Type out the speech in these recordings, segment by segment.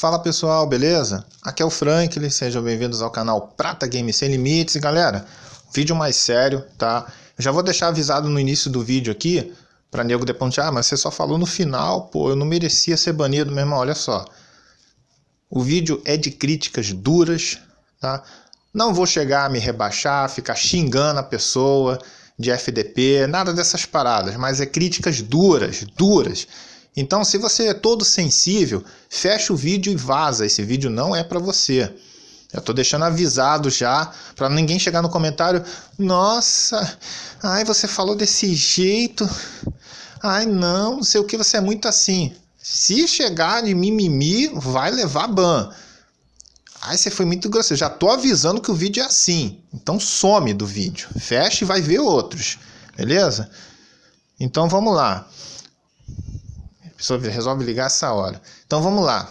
Fala pessoal, beleza? Aqui é o Franklin, sejam bem-vindos ao canal Prata Game Sem Limites. E, galera, vídeo mais sério, tá? Eu já vou deixar avisado no início do vídeo aqui, para nego depontear, ah, mas você só falou no final, pô, eu não merecia ser banido, meu irmão, olha só. O vídeo é de críticas duras, tá? Não vou chegar a me rebaixar, ficar xingando a pessoa de FDP, nada dessas paradas, mas é críticas duras, duras. Então, se você é todo sensível, fecha o vídeo e vaza. Esse vídeo não é para você. Eu tô deixando avisado já, para ninguém chegar no comentário, nossa, ai você falou desse jeito. Ai não, não sei o que, você é muito assim. Se chegar de mimimi, vai levar ban. Ai, você foi muito grosseiro. Já tô avisando que o vídeo é assim. Então some do vídeo. Fecha e vai ver outros. Beleza? Então vamos lá pessoa resolve ligar essa hora. Então vamos lá.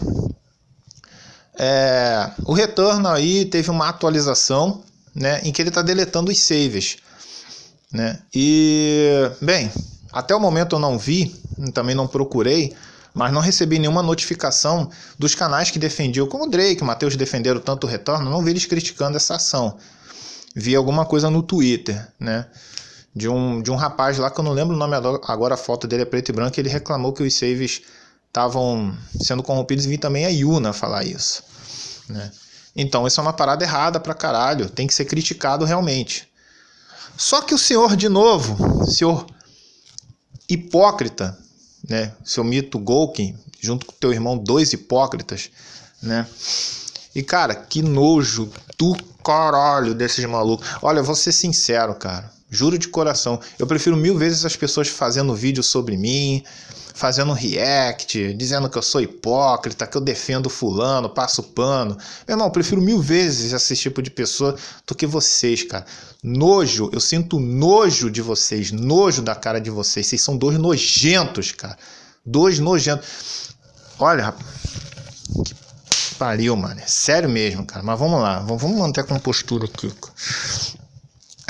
É, o retorno aí teve uma atualização, né, em que ele está deletando os saves, né? E bem, até o momento eu não vi, também não procurei, mas não recebi nenhuma notificação dos canais que defendiam, como o Drake, o Matheus defenderam tanto o retorno, não vi eles criticando essa ação. Vi alguma coisa no Twitter, né? de um, de um rapaz lá que eu não lembro o nome agora, a foto dele é preto e branco, ele reclamou que os saves estavam sendo corrompidos e vi também a Yuna né, falar isso, né? Então, isso é uma parada errada pra caralho, tem que ser criticado realmente. Só que o senhor, de novo, senhor hipócrita, né? Seu mito Golkin, junto com teu irmão, dois hipócritas, né? E cara, que nojo do caralho desses malucos. Olha, vou ser sincero, cara. Juro de coração. Eu prefiro mil vezes as pessoas fazendo vídeo sobre mim, fazendo react, dizendo que eu sou hipócrita, que eu defendo fulano, passo pano. Meu irmão, eu prefiro mil vezes esse tipo de pessoa do que vocês, cara. Nojo, eu sinto nojo de vocês, nojo da cara de vocês. Vocês são dois nojentos, cara. Dois nojentos. Olha, rapaz. Que pariu, mano. É sério mesmo, cara. Mas vamos lá. Vamos manter a compostura aqui. Cara.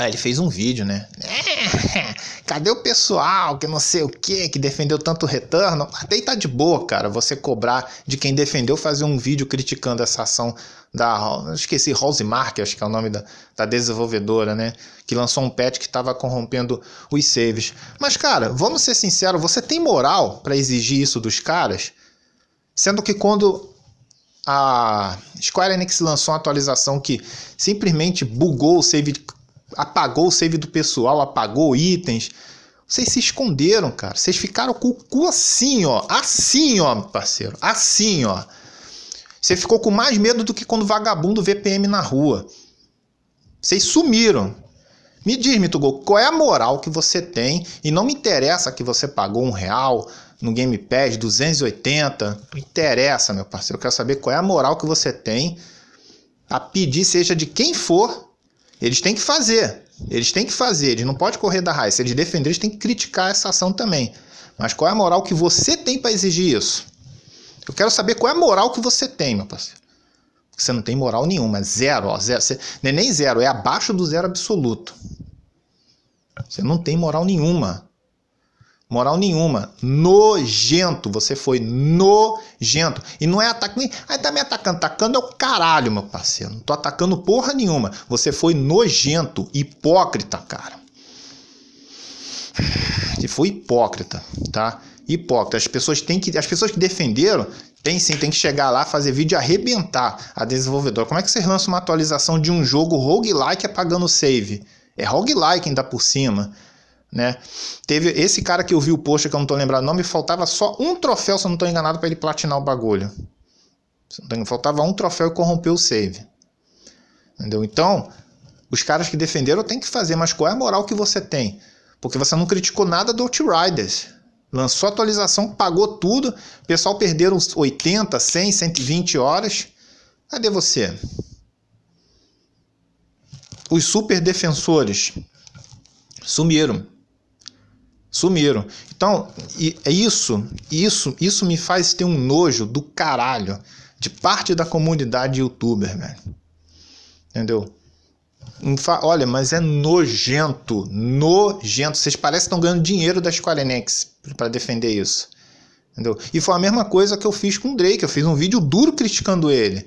Aí ah, ele fez um vídeo, né? É, cadê o pessoal que não sei o que, que defendeu tanto retorno? Até tá de boa, cara, você cobrar de quem defendeu fazer um vídeo criticando essa ação da. Esqueci, Rose Mark, acho que é o nome da, da desenvolvedora, né? Que lançou um patch que estava corrompendo os saves. Mas, cara, vamos ser sinceros, você tem moral para exigir isso dos caras? Sendo que quando a Square Enix lançou uma atualização que simplesmente bugou o save apagou o save do pessoal, apagou itens. Vocês se esconderam, cara. Vocês ficaram com o cu assim, ó. Assim, ó, parceiro. Assim, ó. Você ficou com mais medo do que quando vagabundo vê PM na rua. Vocês sumiram. Me diz, Mitugol, qual é a moral que você tem? E não me interessa que você pagou um real no Game Pass, 280. Não interessa, meu parceiro. Eu quero saber qual é a moral que você tem a pedir, seja de quem for, eles têm que fazer. Eles têm que fazer. Eles não podem correr da raiz. Se eles defenderem, eles têm que criticar essa ação também. Mas qual é a moral que você tem para exigir isso? Eu quero saber qual é a moral que você tem, meu parceiro. Você não tem moral nenhuma. Zero, ó, zero. Você, é nem zero, é abaixo do zero absoluto. Você não tem moral nenhuma moral nenhuma. Nojento, você foi nojento. E não é ataque Aí tá me atacando. Atacando é o caralho, meu parceiro. Não tô atacando porra nenhuma. Você foi nojento, hipócrita, cara. Você foi hipócrita, tá? Hipócrita. As pessoas têm que. As pessoas que defenderam. Tem sim, tem que chegar lá, fazer vídeo e arrebentar a desenvolvedora. Como é que você lança uma atualização de um jogo roguelike apagando save? É roguelike ainda por cima né? Teve esse cara que eu vi o post que eu não tô lembrado o nome, faltava só um troféu, se eu não tô enganado, para ele platinar o bagulho. Faltava um troféu e corrompeu o save. Entendeu? Então, os caras que defenderam têm que fazer, mas qual é a moral que você tem? Porque você não criticou nada do Outriders. Lançou atualização, pagou tudo, o pessoal perderam 80, 100, 120 horas. Cadê você? Os super defensores sumiram. Sumiram. Então, é isso, isso, isso me faz ter um nojo do caralho de parte da comunidade youtuber, velho. Entendeu? Olha, mas é nojento, nojento. Vocês parecem que estão ganhando dinheiro da Square Enix para defender isso. Entendeu? E foi a mesma coisa que eu fiz com o Drake, eu fiz um vídeo duro criticando ele.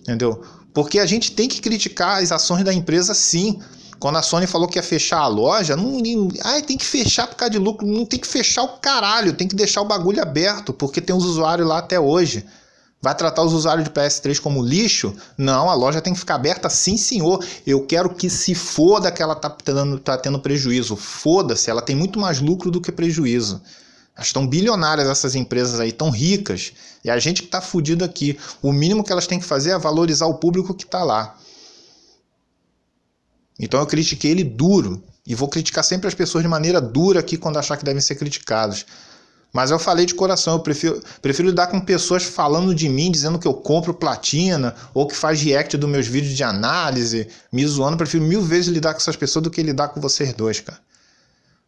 Entendeu? Porque a gente tem que criticar as ações da empresa sim. Quando a Sony falou que ia fechar a loja, não, nem, ai, tem que fechar por causa de lucro, não tem que fechar o caralho, tem que deixar o bagulho aberto, porque tem os usuários lá até hoje. Vai tratar os usuários de PS3 como lixo? Não, a loja tem que ficar aberta, sim senhor. Eu quero que se foda que ela tá tendo, tá tendo prejuízo. Foda-se, ela tem muito mais lucro do que prejuízo. Elas estão bilionárias, essas empresas aí, tão ricas. E a gente que tá fudido aqui. O mínimo que elas têm que fazer é valorizar o público que tá lá. Então eu critiquei ele duro. E vou criticar sempre as pessoas de maneira dura aqui quando achar que devem ser criticados. Mas eu falei de coração, eu prefiro, prefiro lidar com pessoas falando de mim, dizendo que eu compro platina, ou que faz react dos meus vídeos de análise, me zoando. Eu prefiro mil vezes lidar com essas pessoas do que lidar com vocês dois, cara.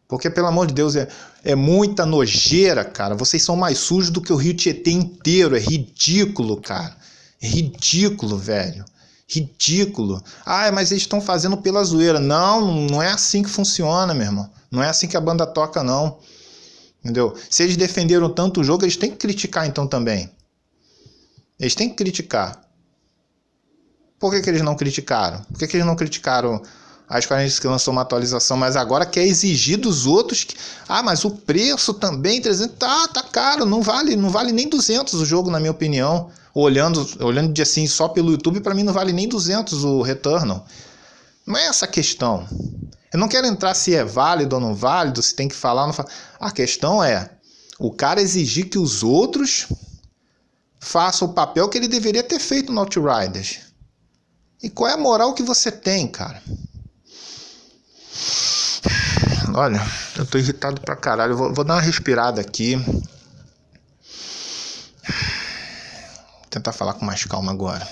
Porque, pelo amor de Deus, é, é muita nojeira, cara. Vocês são mais sujos do que o Rio Tietê inteiro. É ridículo, cara. É ridículo, velho ridículo. Ah, mas eles estão fazendo pela zoeira. Não, não é assim que funciona, meu irmão. Não é assim que a banda toca, não. Entendeu? Se eles defenderam tanto o jogo, eles têm que criticar então também. Eles têm que criticar. Por que, que eles não criticaram? Por que, que eles não criticaram as 40 que lançou uma atualização, mas agora quer exigir dos outros que, ah, mas o preço também 300, tá, tá caro, não vale, não vale nem 200 o jogo na minha opinião olhando, olhando de assim só pelo YouTube, para mim não vale nem 200 o retorno. Não é essa a questão. Eu não quero entrar se é válido ou não válido, se tem que falar ou não falar. A questão é o cara exigir que os outros façam o papel que ele deveria ter feito no Outriders. E qual é a moral que você tem, cara? Olha, eu tô irritado pra caralho. Vou, vou dar uma respirada aqui. tentar falar com mais calma agora.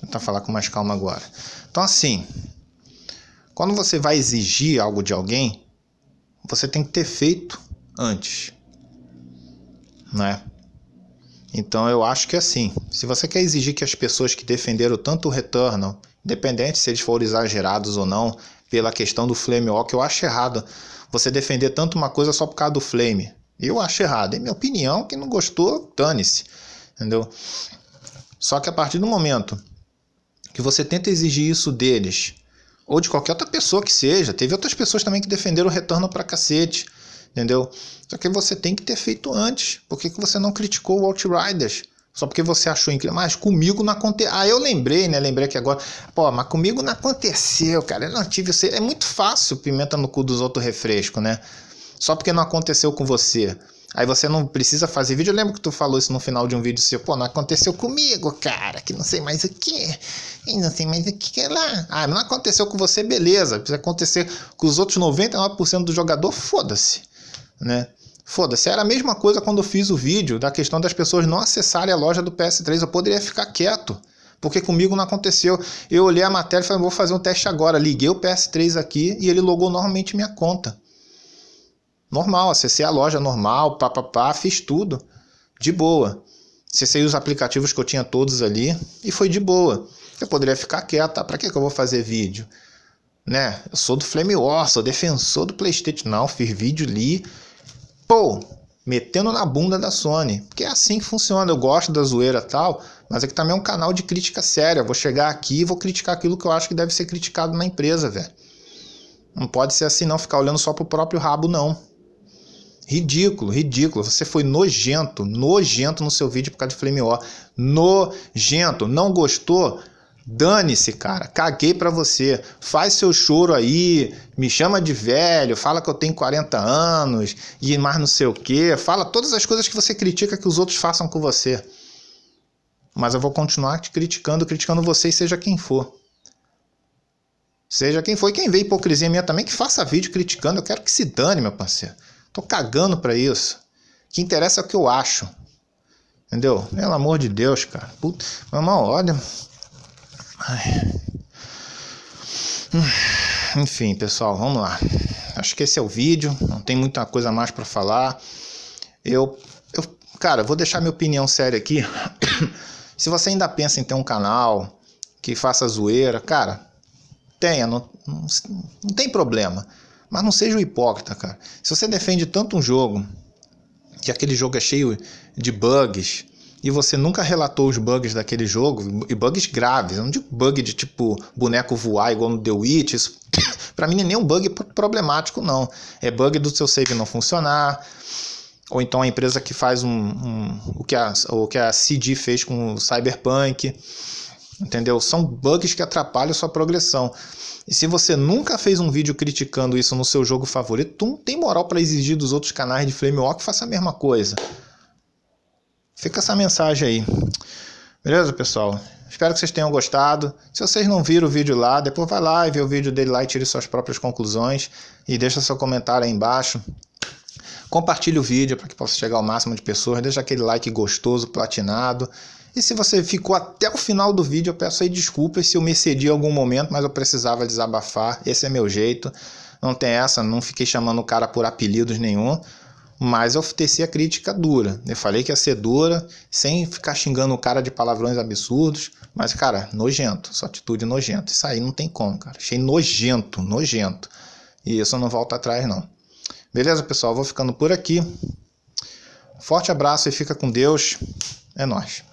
Tentar falar com mais calma agora. Então, assim, quando você vai exigir algo de alguém, você tem que ter feito antes, né? Então eu acho que é assim, se você quer exigir que as pessoas que defenderam tanto o retorno, independente se eles foram exagerados ou não, pela questão do flame walk, eu acho errado você defender tanto uma coisa só por causa do flame. Eu acho errado, é minha opinião, quem não gostou, dane-se entendeu? Só que a partir do momento que você tenta exigir isso deles, ou de qualquer outra pessoa que seja, teve outras pessoas também que defenderam o retorno para cacete, entendeu? Só que você tem que ter feito antes. Por que, que você não criticou o Outriders? Só porque você achou incrível. Mas comigo não aconteceu. Ah, eu lembrei, né? Lembrei que agora. Pô, mas comigo não aconteceu, cara. Eu não tive. É muito fácil pimenta no cu dos outros refresco, né? Só porque não aconteceu com você. Aí você não precisa fazer vídeo. Eu lembro que tu falou isso no final de um vídeo seu. Pô, não aconteceu comigo, cara. Que não sei mais o que. Não sei mais o que, que é lá. Ah, não aconteceu com você, beleza. Precisa acontecer com os outros 99% do jogador, foda-se. Né? Foda-se, era a mesma coisa quando eu fiz o vídeo da questão das pessoas não acessarem a loja do PS3. Eu poderia ficar quieto, porque comigo não aconteceu. Eu olhei a matéria e falei, vou fazer um teste agora. Liguei o PS3 aqui e ele logou normalmente minha conta normal, acessei a loja normal, papapá, fiz tudo de boa. Acessei os aplicativos que eu tinha todos ali e foi de boa. Eu poderia ficar quieta, para que, que eu vou fazer vídeo? Né? Eu sou do Flame War, sou defensor do PlayStation. Não, fiz vídeo, li. Pô, metendo na bunda da Sony. Porque é assim que funciona. Eu gosto da zoeira tal, mas é que também é um canal de crítica séria. Eu vou chegar aqui e vou criticar aquilo que eu acho que deve ser criticado na empresa, velho. Não pode ser assim, não, ficar olhando só pro próprio rabo, não. Ridículo, ridículo. Você foi nojento, nojento no seu vídeo por causa de Flame War. Nojento. Não gostou? Dane-se, cara. Caguei para você. Faz seu choro aí. Me chama de velho. Fala que eu tenho 40 anos. E mais não sei o quê. Fala todas as coisas que você critica que os outros façam com você. Mas eu vou continuar te criticando, criticando você, seja quem for. Seja quem for. E quem vê hipocrisia minha também, que faça vídeo criticando. Eu quero que se dane, meu parceiro. Tô cagando pra isso. O que interessa é o que eu acho. Entendeu? Pelo amor de Deus, cara. Puta. Mamão, olha. Ai. Hum. Enfim, pessoal, vamos lá. Acho que esse é o vídeo. Não tem muita coisa mais para falar. Eu, eu, cara, vou deixar minha opinião séria aqui. Se você ainda pensa em ter um canal que faça zoeira, cara, tenha, não, não, não tem problema. Mas não seja o hipócrita, cara. Se você defende tanto um jogo, que aquele jogo é cheio de bugs, e você nunca relatou os bugs daquele jogo, e bugs graves, não digo bug de tipo boneco voar igual no The Witch, isso para mim não é nenhum um bug problemático não, é bug do seu save não funcionar, ou então a empresa que faz um, um o, que a, o que a CD fez com o Cyberpunk, Entendeu? São bugs que atrapalham sua progressão. E se você nunca fez um vídeo criticando isso no seu jogo favorito, tu não tem moral para exigir dos outros canais de Flame que faça a mesma coisa. Fica essa mensagem aí. Beleza, pessoal? Espero que vocês tenham gostado. Se vocês não viram o vídeo lá, depois vai lá e vê o vídeo dele lá e tire suas próprias conclusões. E deixa seu comentário aí embaixo. Compartilhe o vídeo para que possa chegar ao máximo de pessoas. Deixa aquele like gostoso, platinado. E se você ficou até o final do vídeo, eu peço aí desculpas se eu me excedi em algum momento, mas eu precisava desabafar. Esse é meu jeito. Não tem essa, não fiquei chamando o cara por apelidos nenhum. Mas eu teci a crítica dura. Eu falei que ia ser dura, sem ficar xingando o cara de palavrões absurdos. Mas, cara, nojento. Sua atitude é nojenta. Isso aí não tem como, cara. Achei nojento, nojento. E isso eu não volto atrás, não. Beleza, pessoal? Vou ficando por aqui. Forte abraço e fica com Deus. É nós.